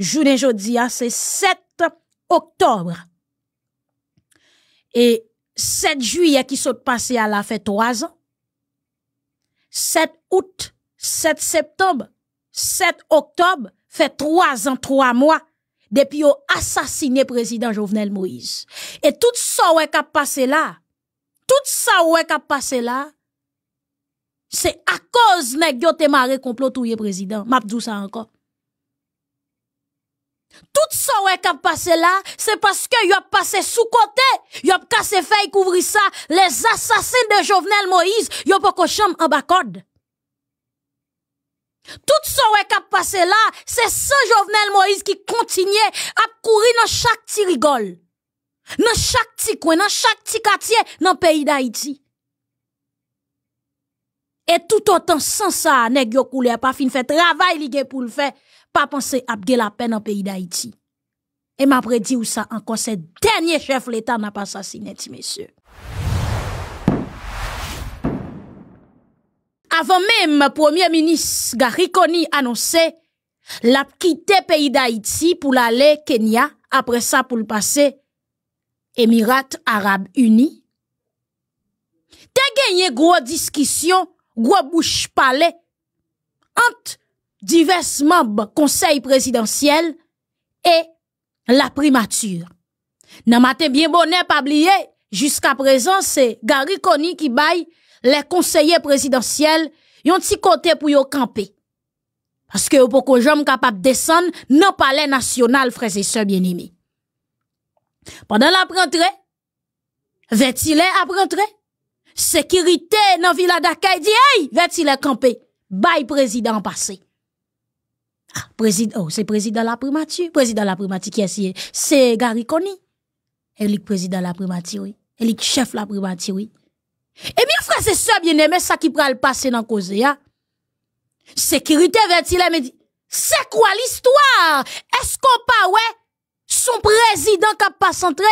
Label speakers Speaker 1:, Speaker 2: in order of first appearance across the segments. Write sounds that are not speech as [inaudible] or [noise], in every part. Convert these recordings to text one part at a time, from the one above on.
Speaker 1: journée jodi hein, c'est 7 octobre. Et 7 juillet, qui s'est passé à la fête, 3 ans. 7 août, 7 septembre, 7 octobre fait 3 ans, 3 mois depuis assassiné le président Jovenel Moïse. Et tout ça qui a passé là, tout ça qui a passé là, c'est à cause de yo complot président. prezident. Mapdou ça encore. Tout ça qui a passé là, c'est parce que y a passé sous côté, y a cassé feuille couvrir ça, les assassins de Jovenel Moïse, ils ont pas en bas Tout ça qui est passé là, c'est sans Jovenel Moïse qui continue à courir dans chaque petit rigole. Dans chaque petit coin, dans chaque petit quartier, dans le pays d'Haïti. Et tout autant sans ça, ne couleur pas fin fait travail, pour le faire. pa panse ap ge la pen an peyi da iti. E ma predi ou sa, ankon se denye chef letan ap asasine ti, mesye. Avan men, ma premier minis Garikoni anonse, lap ki te peyi da iti pou la le Kenya, apre sa pou l'pase, Emirat Arab Uni. Te genye gwo diskisyon, gwo bouch pale, ant, divers membres conseil présidentiel et la primature. Nan matin bien bonnet pas oublié, jusqu'à présent c'est Gary Conny qui baille les conseillers présidentiels ont petit côté pour yo camper. Parce que pour que capables capable descendre le palais national frères et sœurs bien-aimés. Pendant la il il apprendre? Sécurité sécurité nan à d'Akay dit « hey, il camper? président président passé. Président, oh, c'est président la primature. Président la primature qui est C'est Gary Conny. Elle est président la primature, oui. Elle est chef la primature, oui. Eh bien, frère, c'est ça, bien aimé, ça qui prend le passer dans cause, ya. Sécurité vertile, mais dit, c'est quoi l'histoire? Est-ce qu'on pas, ouais, son président qui pas centré?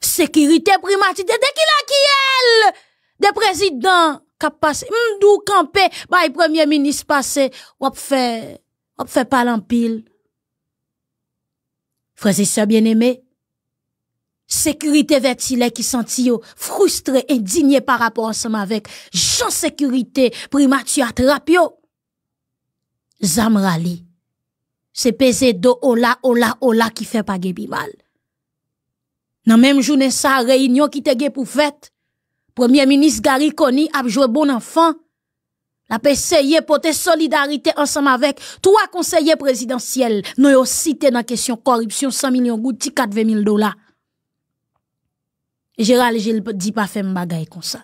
Speaker 1: Sécurité primature, dès qu'il a qui elle? Des présidents qui passent, m'dou campé, bah, premier ministre passé, ou fait, on pas l'empile, pas l'empile. ça bien aimé sécurité vertile qui sentit qui yo indigné indigné par rapport ce avec jan sécurité primati atrap yo. Zamrali. c'est se pese do ola ola ola qui fait pas gebi mal. même même même, sa, réunion qui te qui pour fête, Premier Ministre Gary Conny a bon enfant. E la pas essayé porter solidarité ensemble avec trois conseillers présidentiels. Nous avons cité dans la question corruption 100 millions de gouttes, 40 000 dollars. Gérald ne dis pas faire bagaille comme ça.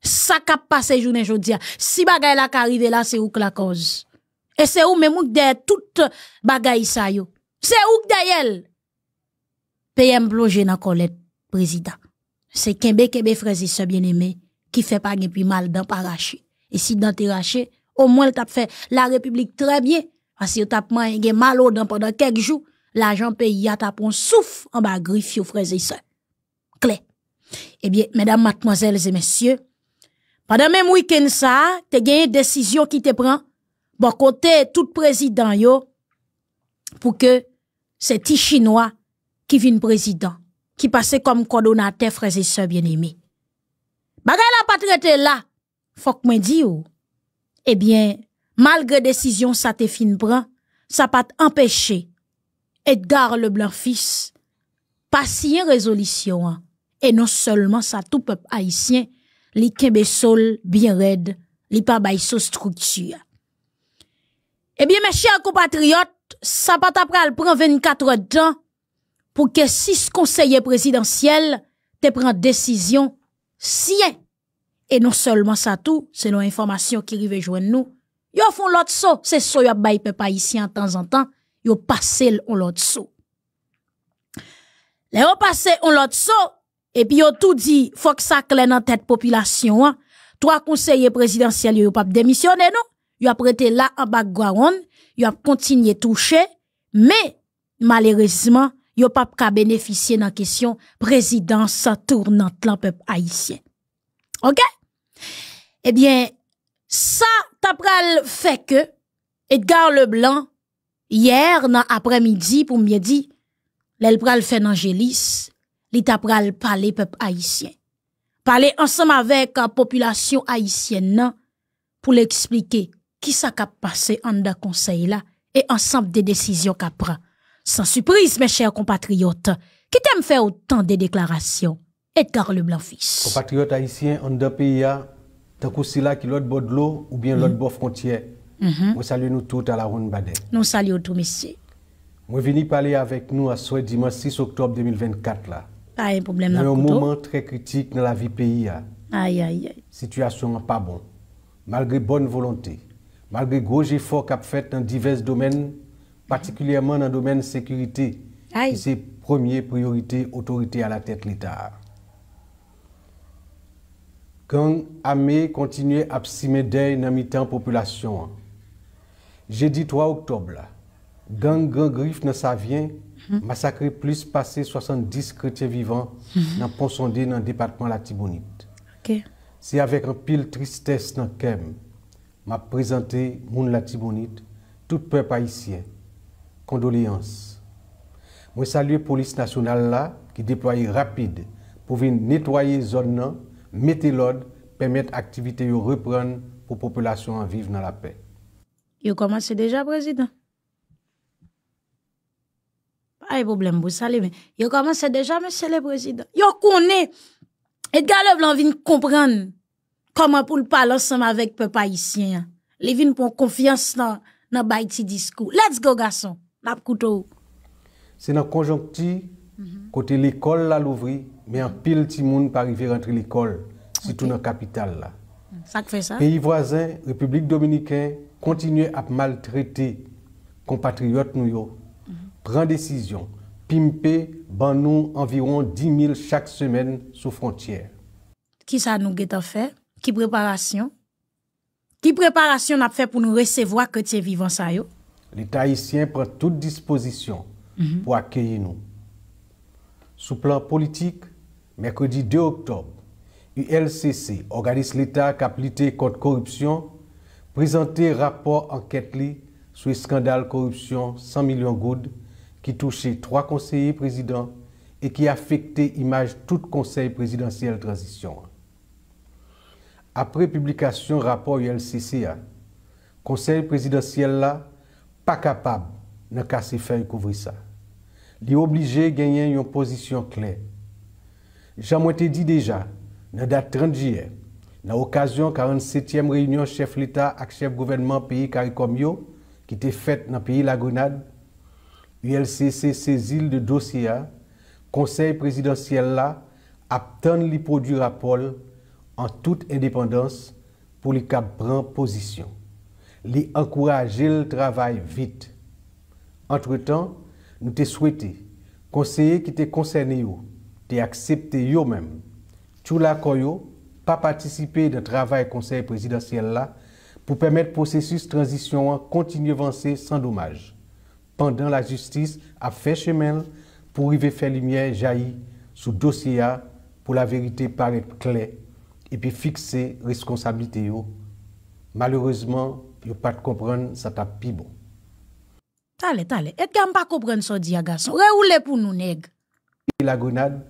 Speaker 1: Ça cap passé journée jodia. Si bagaille la arrivent, là, c'est où que la cause. Et c'est où même derrière toute bagaille ça yo. C'est où derrière. PM plongé dans Colette président. C'est Kembe Kembe frères et bien aimé qui fait pas de mal dans parachute. Et si dans au moins t'a fait la République très bien parce que t'a mangé mal au dents pendant quelques jours, l'argent pays a t'a un souffle en bas griffe griffes, frères et sœurs. Clé. Eh bien, mesdames, mademoiselles et messieurs, pendant même week-end ça, t'es gagné une décision qui te prend bon côté tout président yo pour que c'est ti chinois qui viennent président, qui passait comme coordonnateur frères et sœurs bien-aimés. Bagay la pas traité là, faut que me dise, Eh bien, malgré décision ça te fin prend, ça pas empêcher Edgar Leblanc fils passer une résolution et non seulement ça tout peuple haïtien li kembe sol bien raide, li pa structure. Eh bien mes chers compatriotes, ça pas après prend 24 temps pour que six conseillers présidentiels te prennent décision sien et non seulement ça tout, selon informations qui arrive à nous, ont fait l'autre saut. C'est ça, ont yon les peuples ici en temps en temps, ils ont passé l'autre saut. Les ont passé l'autre saut, et puis ils ont tout dit, faut que ça clé dans tête population, hein. Trois conseillers présidentiels, ils ont pas démissionné, non? Ils ont prêté là en background, ils ont continué toucher, mais, malheureusement, ils yon pas bénéficié bénéficier la question présidence tournante l'an peuple haïtien. OK? Eh bien, ça t'apprend fait que Edgar Leblanc, hier, dans après-midi, pour me dire, l'elle pral fait d'Angélis, li parler peuple haïtien. Parler ensemble avec la population haïtienne, pour l'expliquer qui ça passé en da conseil là et ensemble des décisions a prend. Sans surprise, mes chers compatriotes, qui t'aime faire autant de déclarations? le blanc fils Compatriotes
Speaker 2: haïtiens en deux pays, tant que qui l'autre bord de l'eau ou bien l'autre mm-hmm. bord frontière. Mm-hmm. Nous salue nous tous à la Ronde Badet.
Speaker 1: Nous saluons tous, messieurs.
Speaker 2: Moi, venu parler avec nous à ce dimanche 6 octobre 2024. Là.
Speaker 1: un un moment
Speaker 2: très critique dans la vie pays.
Speaker 1: aïe, aïe.
Speaker 2: Situation pas bon. Malgré bonne volonté, malgré gros efforts qu'a fait dans divers domaines, particulièrement dans le domaine de sécurité, c'est première priorité autorité à la tête de l'État. Quand l'armée continue à psimer dans la population. Jeudi 3 octobre, gang grand griffe ne sa mhm. massacré plus passé 70 chrétiens vivants mhm. dans dans le département de la Tibonite. C'est avec un pile tristesse dans le m'a présenté moun la Tibonite, tout peuple haïtien. Condoléances. Je salue la police nationale là, qui déploie rapide pour nettoyer la zone Mettre l'ordre, permettre l'activité de reprendre pour la population vive vivre dans la paix.
Speaker 1: Vous commencez déjà président. Pas de problème vous savez, mais vous commencez déjà monsieur le président. Yo connaissez. Edgar Leblanc vient comprendre comment pour le parler ensemble avec peuple haïtien. Les vient pour confiance dans le discours. Let's go garçon.
Speaker 2: C'est dans conjoncture mhm. côté l'école là l'ouvrir mais en pile, petit monde pas arrivé rentrer l'école, surtout dans la capitale. Là.
Speaker 1: Ça fait ça. Pays
Speaker 2: voisins, République dominicaine, continue à maltraiter compatriotes nous. Prend décision, pimper, ban nous environ 10 000 chaque semaine sous frontière.
Speaker 1: Qui ça nous fait? Qui préparation? Qui préparation n'a fait pour nous recevoir que tu vivant ça yo?
Speaker 2: L'État haïtien prend toute disposition mhm. pour accueillir nous. Sous plan politique, Mercredi 2 octobre, ULCC, organise l'État contre Code corruption, rapport rapport rapport le sur le scandale corruption 100 millions qui qui trois trois conseillers présidents qui qui l'image image tout conseil présidentiel transition. Après publication rapport ULCC conseil présidentiel là pas capable de faire couvrir ça. Il ça. obligé de gagner une position claire J'en te dit déjà, dans la date 30 juillet, dans l'occasion 47e réunion chef l'État et chef gouvernement pays Caricomio, qui était faite dans le pays La Grenade, ULCC saisit le dossier, conseil présidentiel là, produit les produits rapport en toute indépendance pour les cap prendre position. Les encourager le travail vite. Entre-temps, nous te souhaité conseiller qui te concerné te aksepte yo mèm. Chou lakoy yo, pa patisipe de travay konsey presidansyèl la, pou pèmèd prosesus transisyon an, kontinye vansè san dommaj. Pendan la justis a fè chèmèl, pou rive fè limiè jayi, sou dosye ya, pou la verite pare klet, epi fikse reskonsabite yo. Malèrezman, yo pati komprèn sa tapibon.
Speaker 1: Tale, tale, etke an pa komprèn so diagason, re ou le pou nou neg?
Speaker 2: La grenade,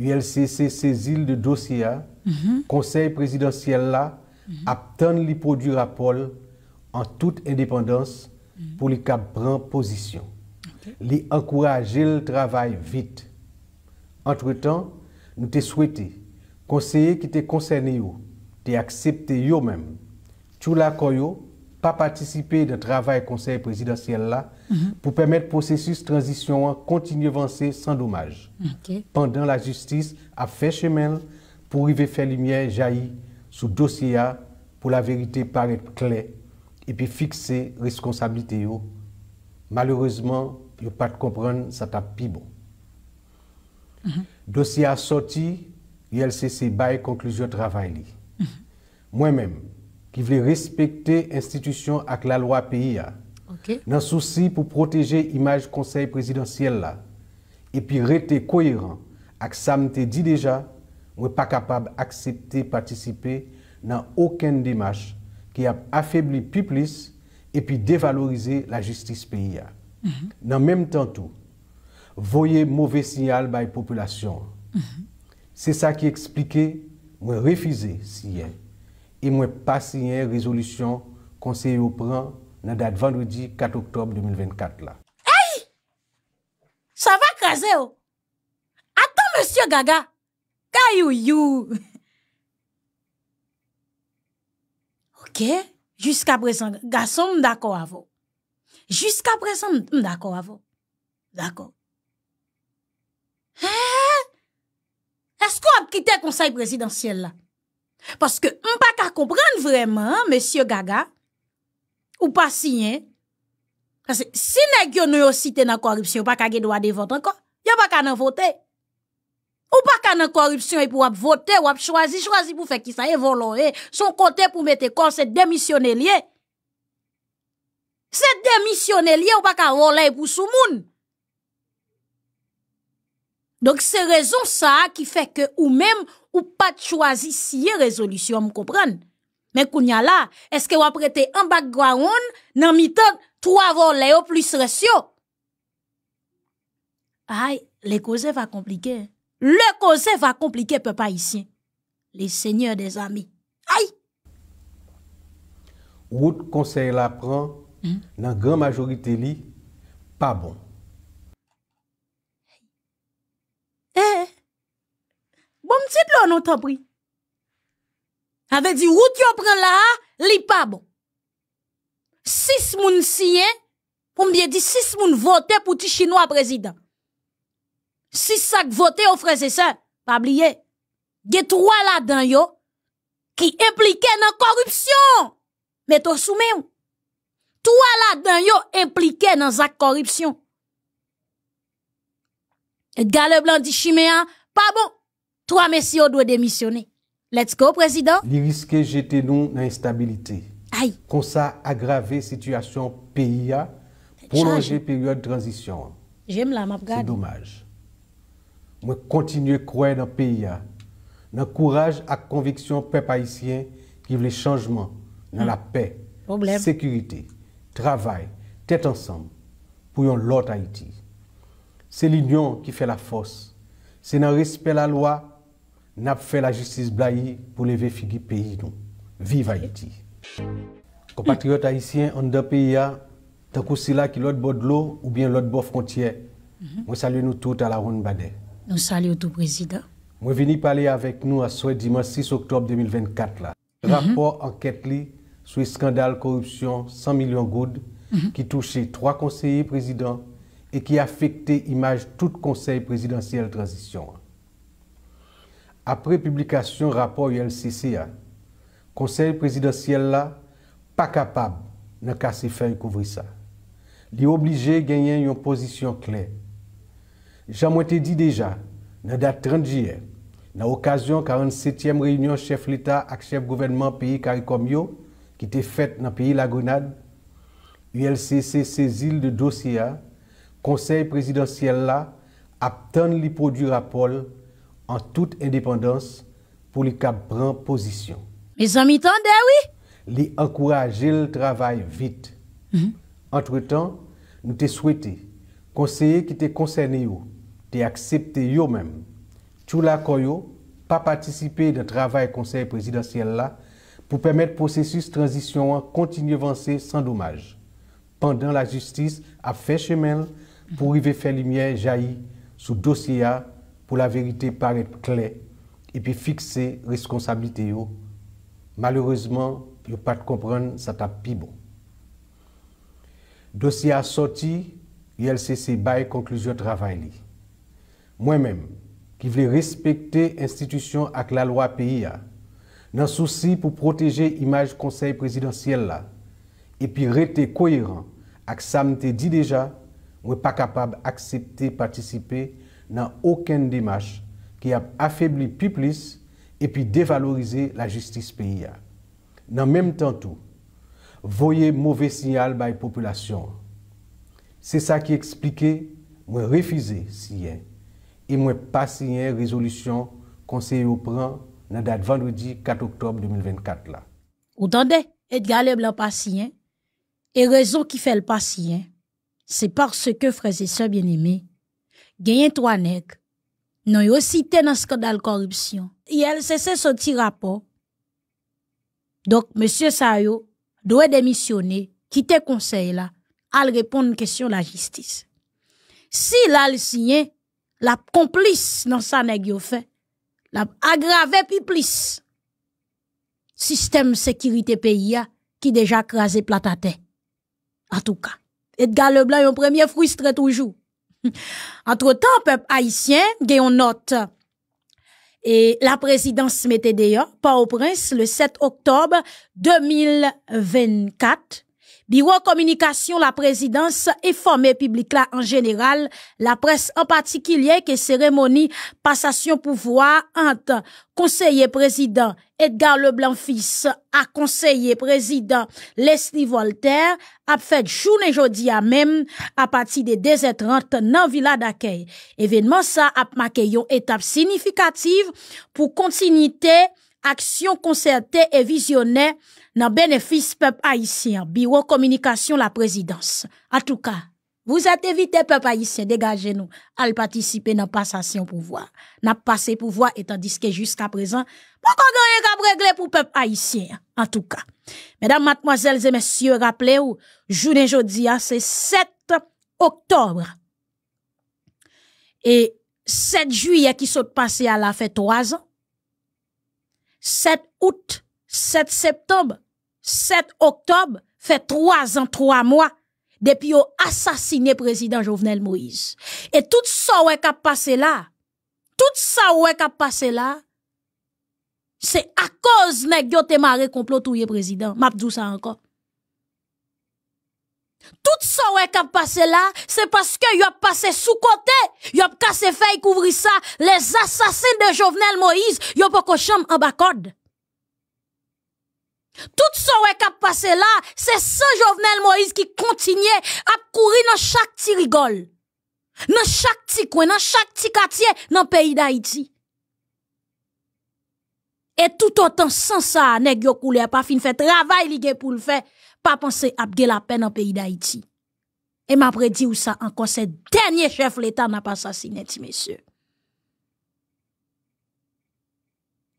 Speaker 2: ULCC saisit le dossier, conseil présidentiel là, obtenu mm-hmm. les produits rapport en toute indépendance mm-hmm. pour les cap prendre position. Les encourager le travail vite. Entre-temps, nous te souhaité conseiller qui te concerné, te accepté eux même tu la koyo, pas participer de travail conseil présidentiel là pour permettre processus transition continuer avancer sans dommage. Pendant la justice a fait chemin pour arriver faire lumière jaillir sous dossier pour la vérité paraître clair et puis fixer responsabilité yo. Malheureusement, yo pas de comprendre ça t'a bon. Mhm. Dossier a sorti, ILCC bail conclusion travail mhm. Moi-même ki vle respekte institisyon ak la lwa PIA nan souci pou proteje imaj konsey presidansyel la epi rete koheran ak sa mte di deja mwen pa kapab aksepte patisipe nan oken demaj ki ap afebli pi plis epi devalorize la justice PIA mhm. nan menm tentou voye mwove sinyal bay populasyon mhm. se sa ki explike mwen refize siyen E mwen pa sinye rezolution konseye ou pran nan date vendredi 4 oktob 2024 la.
Speaker 1: Hey! Sa va kreze ou? Oh? Atan monsye gaga! Kay ou you? [laughs] Ok, jiska prezant. Gason mdako avou. Jiska prezant mdako avou. Dako. Hey! Esko ap kite konseye prezidentiyel la? Paske m pa ka komprende vreman, M. Gaga, ou pa sinyen, si ne gyo nou yo site nan korupsyon, ou pa ka gen wade votan kon, yon pa ka nan vote. Ou pa ka nan korupsyon, yon e pou wap vote, wap chwazi, chwazi pou fekisa, yon volon, yon e, konten pou mette kon, se demisyonelye. Se demisyonelye, ou pa ka volen pou sou moun. Donk se rezon sa ki fe ke ou menm ou pat chwazi siye rezolusyon m koupran. Men kounya la, eske waprete an bak gwaoun nan mitan 3 vol leyo plus resyo. Ay, le koze va komplike. Le koze va komplike pe pa isyen. Le seigneur de zami. Ay!
Speaker 2: Wout konsey la pran hmm? nan gran majorite li pa bon.
Speaker 1: Pou bon, m tit lò nou tan pri? Ave di, wout yo pren la ha, li pabou. Sis moun siyen, pou m biye di, sis moun vote pou ti chinois prezident. Sis sak vote ou freze san, pabliye, ge trwa la dan yo, ki implike nan korupsyon. Meto soume ou, trwa la dan yo implike nan zak korupsyon. Et gale blan di chime an, pabou, Trois messieurs doivent démissionner. Let's go, président.
Speaker 2: Les risques jeter nous dans l'instabilité. Aïe. Comme ça, aggraver situation pays, prolonger période de transition.
Speaker 1: J'aime la map C'est
Speaker 2: dommage. Je continuer à croire dans le pays, dans le courage et la conviction peuple haïtien qui veulent changement, dans la hum. paix, la sécurité, travail, tête ensemble, pour l'autre Haïti. C'est l'union qui fait la force. C'est dans le respect de la loi n'a fait la justice blahi pour lever figi pays Vive Haïti. Compatriotes haïtiens en deux pays hein, tant que c'est là qui l'autre bord de l'eau ou bien l'autre bord frontière. Mhm. Moi salue nous tous à la ronde badet.
Speaker 1: Nous saluons tout président.
Speaker 2: Moi venu parler avec nous à ce dimanche 6 octobre 2024 là. Mhm. Rapport enquête sur le scandale corruption 100 millions de mhm. qui touchait trois conseillers présidents et qui affectait image tout conseil présidentiel transition. Hein. Après rapport rapport ULCC Conseil présidentiel n'est pas capable de faire et couvrir ça. sa. Li obligé une position position J'ai moi dit te déjà, date date date 30 l'occasion de la 47e réunion chef l'État et chef gouvernement pays qui yo, était faite dans pays pays la Grenade, ULCC îles de dossier a, Conseil présidentiel la ap li rapport en toute indépendance pour les cap prendre position.
Speaker 1: Mes amis, tendez, oui?
Speaker 2: Les encourager le travail vite. Mhm. Entre-temps, nous te souhaité conseiller qui te concerné te accepté yo même. Tout la koyo, pas participer de travail conseil présidentiel là pour permettre processus transition à continuer avancer sans dommage. Pendant la justice a fait chemin pour arriver faire lumière jaillir sous dossier pou la verite pare klet, epi fikse reskonsabilite yo, malerouzman, yo pat kompren sa tap pi bon. Dosye a soti, yel sese bay konkluzyon travay li. Mwen men, ki vle respekte institisyon ak la lo api ya, nan souci pou proteje imaj konsey prezidentiyel la, epi rete koheran, ak sa mte di deja, mwen pa kapab aksepte patisipe nan ouken dimache ki ap afebli pi plis epi devalorize la justice pi ya. Nan menm tan tou, voye mouve sinyal bay populasyon. Se sa ki explike, mwen refize siyen e mwen pasiyen rezolusyon konseye ou pran nan dat vandredi 4 oktob 2024 la.
Speaker 1: O tande, et gale blan pasiyen, e rezon ki fel pasiyen, se par se ke freze se bien ime gagné trois nègres. Non, yo cité dans scandale corruption. Yel, c'est ce sorti rapport. Donc, monsieur Sayo, doit démissionner, quitter conseil là, à répondre question la justice. Si là, le signé, la complice dans sa nèg fait, la aggravé plus plus. Système sécurité pays qui déjà crasé terre. En tout cas. Edgar Leblanc, yon premier frustré toujours. Entre-temps, peuple haïtien gagne note. Et la présidence mettait d'ailleurs pas au prince le 7 octobre 2024 Bureau communication. la présidence informe publique là en général, la presse en particulier, que cérémonie passation pouvoir entre conseiller président Edgar Leblanc Fils à conseiller président Leslie Voltaire a ap fait à jodi à même à partir de 30 dans villa d'accueil événement ça a marqué une étape significative pour continuité, action concertée et visionnaire dans bénéfice peuple haïtien, bureau communication la présidence. En tout cas, vous êtes évité, peuple haïtien, dégagez-nous, à participer dans la passation pouvoir. N'a passé pouvoir, et tandis que jusqu'à présent, pas qu'on gagne régler pour peuple haïtien, en tout cas. Mesdames, mademoiselles et messieurs, rappelez-vous, journée jeudi, hein, c'est 7 octobre. Et 7 juillet qui s'est passé à la fête 3 ans. 7 août, 7 septembre, 7 octobre, fait trois ans, trois mois, depuis ont assassiné président Jovenel Moïse. Et tout ça ouais a passé là, tout ça ouais a passé là, c'est à cause de maré complot le président. M'a ça encore. Tout ça qui qu'a passé là, c'est parce que y a passé sous côté, y a cassé feuille couvrir ça, les assassins de Jovenel Moïse, ils ont pas en bas code. Tout ça qui qu'a passé là, c'est sans Jovenel Moïse qui continuait à courir dans chaque petit rigole. Dans chaque petit coin, dans chaque petit quartier, dans le pays d'Haïti. Et tout autant sans ça, nest pas fin fait travail, li pour le faire pas penser à la peine en pays d'Haïti. Et m'a prédit ou ça encore, ce dernier chef de l'État n'a pas assassiné, messieurs.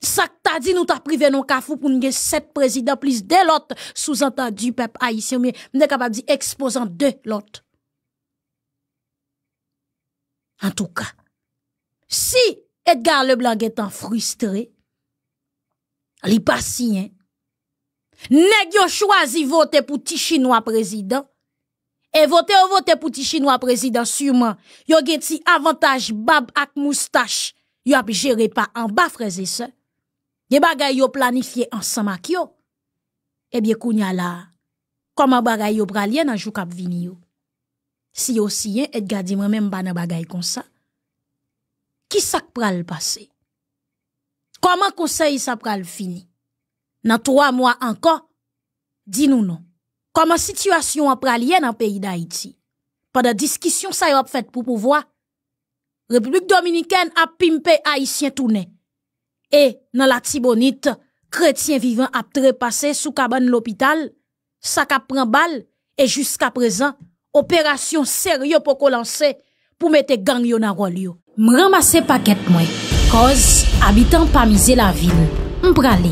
Speaker 1: Ça t'a dit, nous t'a privé non kafou pour nous sept présidents plus de l'autre sous-entendu peuple haïtien, mais nous capable de exposant de l'autre. En tout cas, si Edgar Leblanc est frustré, il pas si, hein. Nèg yo choisi voter pour ti chinois président. Et voter ou voter pour ti chinois président sûrement. Yo gen ti avantage bab ak moustache. Yo ap géré pas en bas frères et sœurs. Des bagay yo planifié ensemble ak yo. Eh bien kounya là, comment bagay yo pralien nan jou kap vini yo. Si yo siyen et gadi moi même pas nan bagay comme ça. Qui sak pral passé? Comment conseil ça pral fini? dans trois mois encore, dis-nous non. Comment la situation a pralienne dans le pays d'Haïti? Pendant la discussion, ça a fait pour pouvoir. République dominicaine a pimpé Haïtien tout Et dans la Tibonite, chrétiens vivant a trépassé sous cabane l'hôpital, ça a pris balle, et jusqu'à présent, opération sérieuse pour lancer pour mettre gang yo dans le rôle. paquet moi. Cause, habitant pas misé la ville. M'prale.